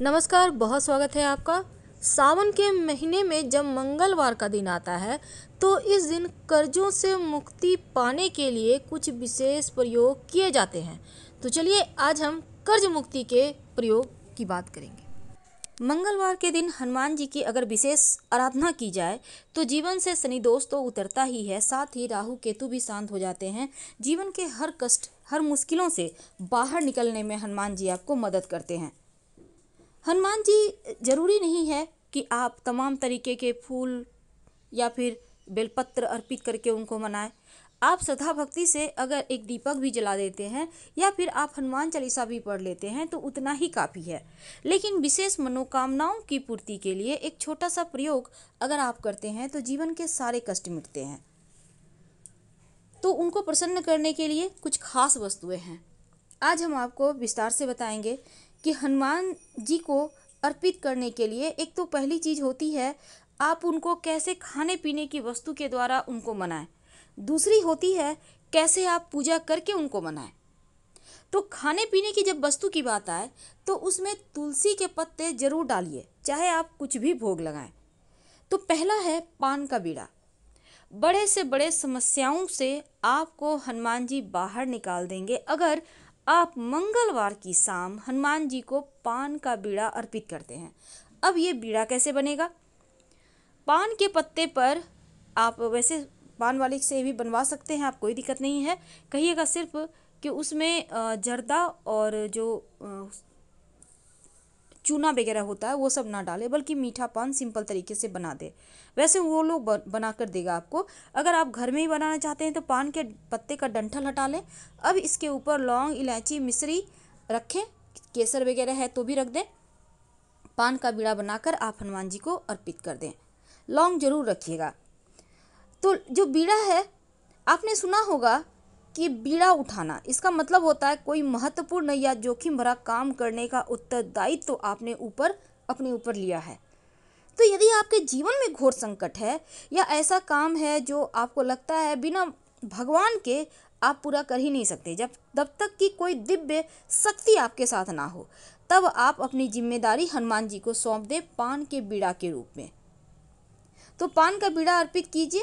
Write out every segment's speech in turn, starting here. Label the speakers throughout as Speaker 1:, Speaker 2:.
Speaker 1: नमस्कार बहुत स्वागत है आपका सावन के महीने में जब मंगलवार का दिन आता है तो इस दिन कर्जों से मुक्ति पाने के लिए कुछ विशेष प्रयोग किए जाते हैं तो चलिए आज हम कर्ज मुक्ति के प्रयोग की बात करेंगे मंगलवार के दिन हनुमान जी की अगर विशेष आराधना की जाए तो जीवन से शनि दोष तो उतरता ही है साथ ही राहु केतु भी शांत हो जाते हैं जीवन के हर कष्ट हर मुश्किलों से बाहर निकलने में हनुमान जी आपको मदद करते हैं हनुमान जी ज़रूरी नहीं है कि आप तमाम तरीके के फूल या फिर बेलपत्र अर्पित करके उनको मनाएं आप श्रद्धा भक्ति से अगर एक दीपक भी जला देते हैं या फिर आप हनुमान चालीसा भी पढ़ लेते हैं तो उतना ही काफ़ी है लेकिन विशेष मनोकामनाओं की पूर्ति के लिए एक छोटा सा प्रयोग अगर आप करते हैं तो जीवन के सारे कष्ट मिटते हैं तो उनको प्रसन्न करने के लिए कुछ खास वस्तुएं हैं आज हम आपको विस्तार से बताएंगे कि हनुमान जी को अर्पित करने के लिए एक तो पहली चीज़ होती है आप उनको कैसे खाने पीने की वस्तु के द्वारा उनको मनाएं दूसरी होती है कैसे आप पूजा करके उनको मनाएं तो खाने पीने की जब वस्तु की बात आए तो उसमें तुलसी के पत्ते ज़रूर डालिए चाहे आप कुछ भी भोग लगाएं तो पहला है पान का बीड़ा बड़े से बड़े समस्याओं से आपको हनुमान जी बाहर निकाल देंगे अगर आप मंगलवार की शाम हनुमान जी को पान का बीड़ा अर्पित करते हैं अब ये बीड़ा कैसे बनेगा पान के पत्ते पर आप वैसे पान वाले से भी बनवा सकते हैं आप कोई दिक्कत नहीं है कहिएगा सिर्फ कि उसमें जर्दा और जो चूना वगैरह होता है वो सब ना डाले बल्कि मीठा पान सिंपल तरीके से बना दे वैसे वो लोग बना कर देगा आपको अगर आप घर में ही बनाना चाहते हैं तो पान के पत्ते का डंठल हटा लें अब इसके ऊपर लौंग इलायची मिश्री रखें केसर वगैरह है तो भी रख दें पान का बीड़ा बनाकर आप हनुमान जी को अर्पित कर दें लौंग जरूर रखिएगा तो जो बीड़ा है आपने सुना होगा कि बीड़ा उठाना इसका मतलब होता है कोई महत्वपूर्ण या जोखिम भरा काम करने का उत्तरदायित्व तो आपने ऊपर अपने ऊपर लिया है तो यदि आपके जीवन में घोर संकट है या ऐसा काम है जो आपको लगता है बिना भगवान के आप पूरा कर ही नहीं सकते जब तब तक कि कोई दिव्य शक्ति आपके साथ ना हो तब आप अपनी जिम्मेदारी हनुमान जी को सौंप दें पान के बीड़ा के रूप में तो पान का बीड़ा अर्पित कीजिए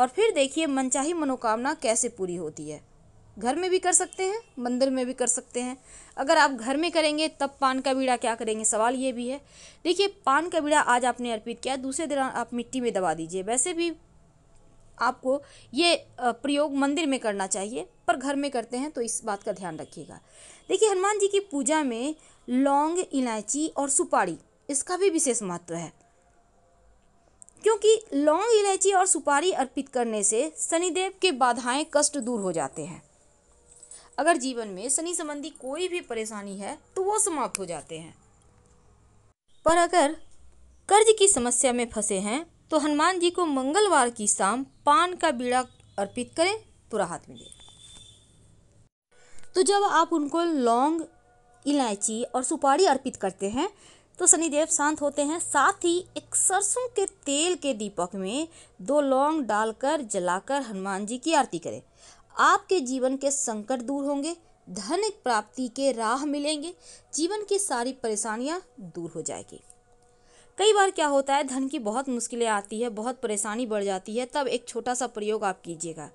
Speaker 1: और फिर देखिए मनचाही मनोकामना कैसे पूरी होती है घर में भी कर सकते हैं मंदिर में भी कर सकते हैं अगर आप घर में करेंगे तब पान का बीड़ा क्या करेंगे सवाल ये भी है देखिए पान का बीड़ा आज आपने अर्पित किया दूसरे दिन आप मिट्टी में दबा दीजिए वैसे भी आपको ये प्रयोग मंदिर में करना चाहिए पर घर में करते हैं तो इस बात का ध्यान रखिएगा देखिए हनुमान जी की पूजा में लौंग इलायची और सुपारी इसका भी विशेष महत्व है क्योंकि लौंग इलायची और सुपारी अर्पित करने से शनिदेव के बाधाएं कष्ट दूर हो जाते हैं अगर जीवन में शनि संबंधी कोई भी परेशानी है तो वो समाप्त हो जाते हैं पर अगर कर्ज की समस्या में फंसे हैं तो हनुमान जी को मंगलवार की शाम पान का बीड़ा अर्पित करें तो राहत मिले तो जब आप उनको लौंग इलायची और सुपारी अर्पित करते हैं तो शनिदेव शांत होते हैं साथ ही एक सरसों के तेल के दीपक में दो लौंग डालकर जलाकर हनुमान जी की आरती करें आपके जीवन के संकट दूर होंगे धन प्राप्ति के राह मिलेंगे जीवन की सारी परेशानियां दूर हो जाएगी कई बार क्या होता है धन की बहुत मुश्किलें आती है बहुत परेशानी बढ़ जाती है तब एक छोटा सा प्रयोग आप कीजिएगा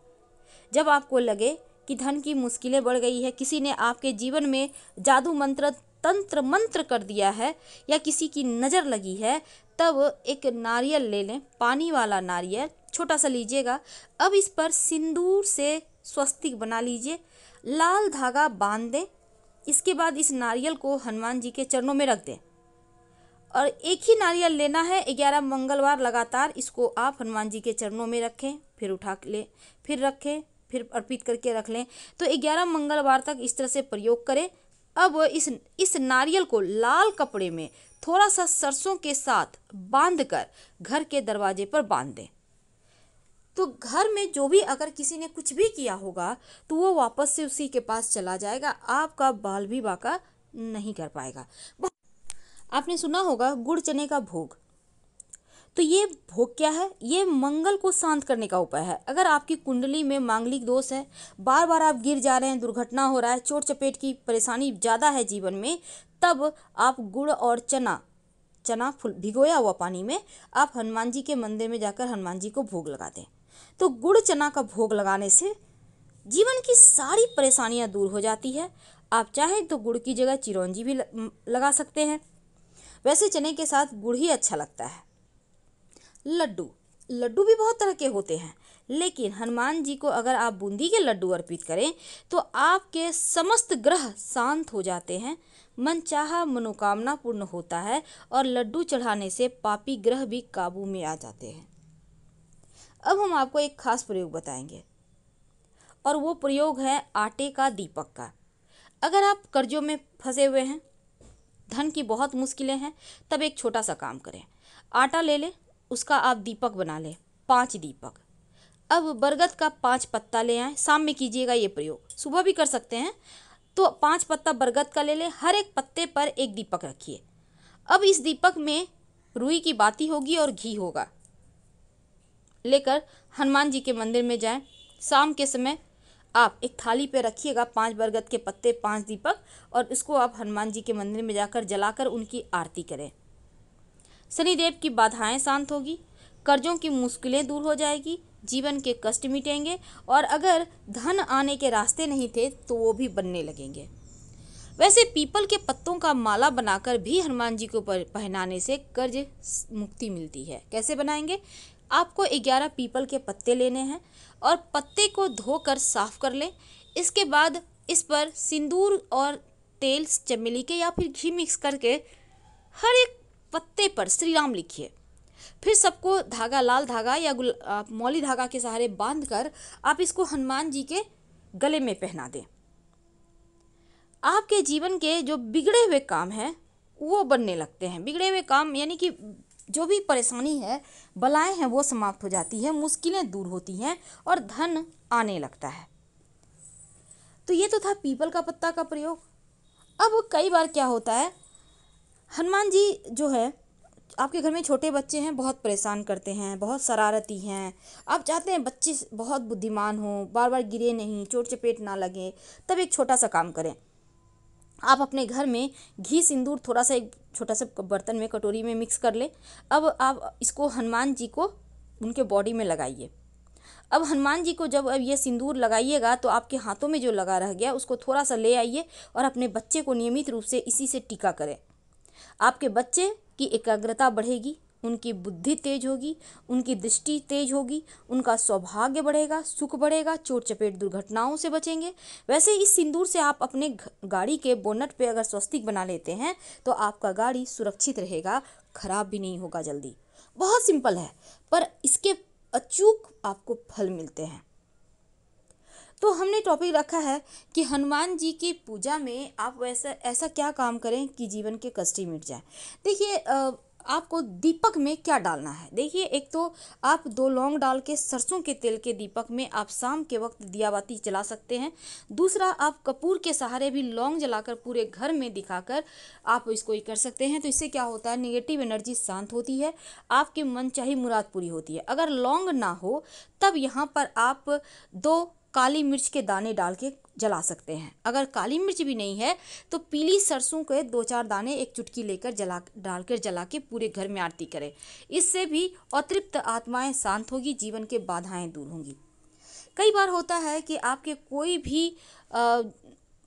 Speaker 1: जब आपको लगे कि धन की मुश्किलें बढ़ गई है किसी ने आपके जीवन में जादू मंत्र तंत्र मंत्र कर दिया है या किसी की नज़र लगी है तब एक नारियल ले लें पानी वाला नारियल छोटा सा लीजिएगा अब इस पर सिंदूर से स्वस्तिक बना लीजिए लाल धागा बांध दें इसके बाद इस नारियल को हनुमान जी के चरणों में रख दें और एक ही नारियल लेना है ग्यारह मंगलवार लगातार इसको आप हनुमान जी के चरणों में रखें फिर उठा लें फिर रखें फिर अर्पित करके रख लें तो ग्यारह मंगलवार तक इस तरह से प्रयोग करें अब इस इस नारियल को लाल कपड़े में थोड़ा सा सरसों के साथ बांधकर घर के दरवाजे पर बांध दें तो घर में जो भी अगर किसी ने कुछ भी किया होगा तो वो वापस से उसी के पास चला जाएगा आपका बाल भी बाका नहीं कर पाएगा आपने सुना होगा गुड़ चने का भोग तो ये भोग क्या है ये मंगल को शांत करने का उपाय है अगर आपकी कुंडली में मांगलिक दोष है बार बार आप गिर जा रहे हैं दुर्घटना हो रहा है चोट चपेट की परेशानी ज़्यादा है जीवन में तब आप गुड़ और चना चना फुल भिगोया हुआ पानी में आप हनुमान जी के मंदिर में जाकर हनुमान जी को भोग लगा दें तो गुड़ चना का भोग लगाने से जीवन की सारी परेशानियां दूर हो जाती है आप चाहें तो गुड़ की जगह चिरौंजी भी लगा सकते हैं वैसे चने के साथ गुड़ ही अच्छा लगता है लड्डू लड्डू भी बहुत तरह के होते हैं लेकिन हनुमान जी को अगर आप बूंदी के लड्डू अर्पित करें तो आपके समस्त ग्रह शांत हो जाते हैं मन चाह मनोकामना पूर्ण होता है और लड्डू चढ़ाने से पापी ग्रह भी काबू में आ जाते हैं अब हम आपको एक खास प्रयोग बताएंगे और वो प्रयोग है आटे का दीपक का अगर आप कर्जों में फंसे हुए हैं धन की बहुत मुश्किलें हैं तब एक छोटा सा काम करें आटा ले लें उसका आप दीपक बना लें पाँच दीपक अब बरगद का पाँच पत्ता ले आए शाम में कीजिएगा ये प्रयोग सुबह भी कर सकते हैं तो पाँच पत्ता बरगद का ले लें हर एक पत्ते पर एक दीपक रखिए अब इस दीपक में रुई की बाती होगी और घी होगा लेकर हनुमान जी के मंदिर में जाएं शाम के समय आप एक थाली पे रखिएगा पांच बरगद के पत्ते पांच दीपक और इसको आप हनुमान जी के मंदिर में जाकर जलाकर उनकी आरती करें शनिदेव की बाधाएं शांत होगी कर्जों की मुश्किलें दूर हो जाएगी जीवन के कष्ट मिटेंगे और अगर धन आने के रास्ते नहीं थे तो वो भी बनने लगेंगे वैसे पीपल के पत्तों का माला बनाकर भी हनुमान जी को पहनाने से कर्ज मुक्ति मिलती है कैसे बनाएंगे आपको 11 पीपल के पत्ते लेने हैं और पत्ते को धोकर साफ कर लें इसके बाद इस पर सिंदूर और तेल चमेली के या फिर घी मिक्स करके हर एक पत्ते पर श्री राम लिखिए फिर सबको धागा लाल धागा या मौली धागा के सहारे बांध कर आप इसको हनुमान जी के गले में पहना दें आपके जीवन के जो बिगड़े हुए काम हैं वो बनने लगते हैं बिगड़े हुए काम यानी कि जो भी परेशानी है बलाएं हैं वो समाप्त हो जाती है मुश्किलें दूर होती हैं और धन आने लगता है तो ये तो था पीपल का पत्ता का प्रयोग अब कई बार क्या होता है हनुमान जी जो है आपके घर में छोटे बच्चे हैं बहुत परेशान करते हैं बहुत शरारती हैं आप चाहते हैं बच्चे बहुत बुद्धिमान हों बार बार गिरे नहीं चोट चपेट ना लगे तब एक छोटा सा काम करें आप अपने घर में घी सिंदूर थोड़ा सा एक छोटा सा बर्तन में कटोरी में मिक्स कर लें अब आप इसको हनुमान जी को उनके बॉडी में लगाइए अब हनुमान जी को जब अब ये सिंदूर लगाइएगा तो आपके हाथों में जो लगा रह गया उसको थोड़ा सा ले आइए और अपने बच्चे को नियमित रूप से इसी से टीका करें आपके बच्चे की एकाग्रता बढ़ेगी उनकी बुद्धि तेज होगी उनकी दृष्टि तेज होगी उनका सौभाग्य बढ़ेगा सुख बढ़ेगा चोट चपेट दुर्घटनाओं से बचेंगे वैसे इस सिंदूर से आप अपने गाड़ी के बोनट पे अगर स्वस्तिक बना लेते हैं तो आपका गाड़ी सुरक्षित रहेगा खराब भी नहीं होगा जल्दी बहुत सिंपल है पर इसके अचूक आपको फल मिलते हैं तो हमने टॉपिक रखा है कि हनुमान जी की पूजा में आप वैसा ऐसा क्या काम करें कि जीवन के कष्टी मिट जाए देखिए आपको दीपक में क्या डालना है देखिए एक तो आप दो लौंग डाल के सरसों के तेल के दीपक में आप शाम के वक्त दियाबाती जला सकते हैं दूसरा आप कपूर के सहारे भी लौंग जलाकर पूरे घर में दिखाकर आप इसको ही कर सकते हैं तो इससे क्या होता है निगेटिव एनर्जी शांत होती है आपके मन चाहे मुराद पूरी होती है अगर लौंग ना हो तब यहाँ पर आप दो काली मिर्च के दाने डाल के जला सकते हैं अगर काली मिर्च भी नहीं है तो पीली सरसों के दो चार दाने एक चुटकी लेकर जला डालकर जला के पूरे घर में आरती करें इससे भी अतृप्त आत्माएं शांत होगी जीवन के बाधाएं दूर होंगी कई बार होता है कि आपके कोई भी आ,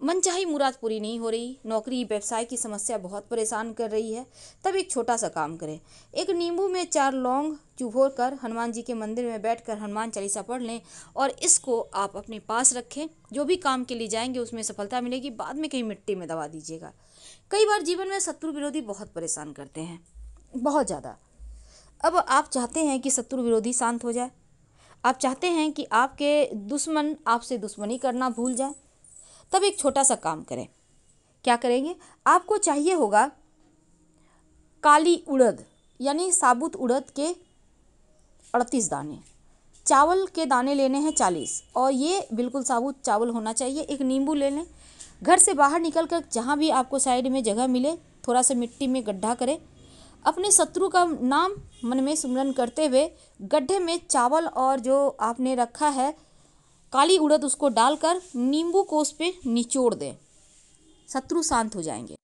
Speaker 1: मनचाही मुराद पूरी नहीं हो रही नौकरी व्यवसाय की समस्या बहुत परेशान कर रही है तब एक छोटा सा काम करें एक नींबू में चार लौंग चुभोर कर हनुमान जी के मंदिर में बैठकर हनुमान चालीसा पढ़ लें और इसको आप अपने पास रखें जो भी काम के लिए जाएंगे उसमें सफलता मिलेगी बाद में कहीं मिट्टी में दबा दीजिएगा कई बार जीवन में शत्रु विरोधी बहुत परेशान करते हैं बहुत ज़्यादा अब आप चाहते हैं कि शत्रु विरोधी शांत हो जाए आप चाहते हैं कि आपके दुश्मन आपसे दुश्मनी करना भूल जाए तब एक छोटा सा काम करें क्या करेंगे आपको चाहिए होगा काली उड़द यानी साबुत उड़द के अड़तीस दाने चावल के दाने लेने हैं चालीस और ये बिल्कुल साबुत चावल होना चाहिए एक नींबू ले लें घर से बाहर निकल कर जहाँ भी आपको साइड में जगह मिले थोड़ा सा मिट्टी में गड्ढा करें अपने शत्रु का नाम मन में सुमरन करते हुए गड्ढे में चावल और जो आपने रखा है काली उड़द उसको डालकर नींबू को उस पर निचोड़ दें शत्रु शांत हो जाएंगे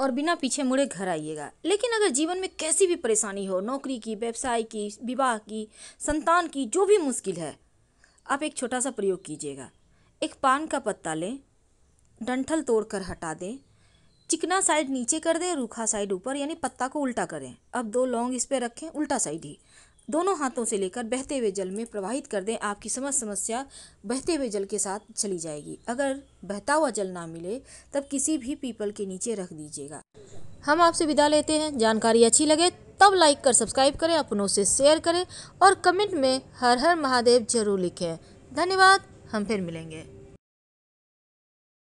Speaker 1: और बिना पीछे मुड़े घर आइएगा लेकिन अगर जीवन में कैसी भी परेशानी हो नौकरी की व्यवसाय की विवाह की संतान की जो भी मुश्किल है आप एक छोटा सा प्रयोग कीजिएगा एक पान का पत्ता लें डंठल तोड़कर हटा दें चिकना साइड नीचे कर दें रूखा साइड ऊपर यानी पत्ता को उल्टा करें अब दो लौंग इस पर रखें उल्टा साइड ही दोनों हाथों से लेकर बहते हुए जल में प्रवाहित कर दें आपकी समस्त समस्या बहते हुए जल के साथ चली जाएगी अगर बहता हुआ जल ना मिले तब किसी भी पीपल के नीचे रख दीजिएगा हम आपसे विदा लेते हैं जानकारी अच्छी लगे तब लाइक कर सब्सक्राइब करें अपनों से शेयर करें और कमेंट में हर हर महादेव जरूर लिखें धन्यवाद हम फिर मिलेंगे